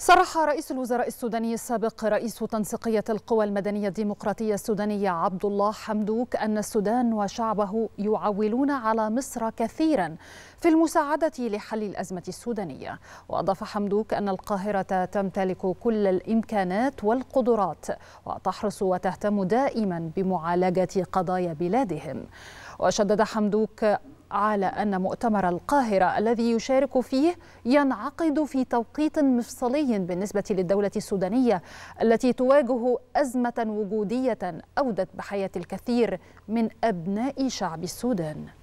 صرح رئيس الوزراء السوداني السابق رئيس تنسيقية القوى المدنية الديمقراطية السودانية عبد الله حمدوك أن السودان وشعبه يعولون على مصر كثيرا في المساعدة لحل الأزمة السودانية وأضاف حمدوك أن القاهرة تمتلك كل الإمكانات والقدرات وتحرص وتهتم دائما بمعالجة قضايا بلادهم وشدد حمدوك على أن مؤتمر القاهرة الذي يشارك فيه ينعقد في توقيت مفصلي بالنسبة للدولة السودانية التي تواجه أزمة وجودية أودت بحياة الكثير من أبناء شعب السودان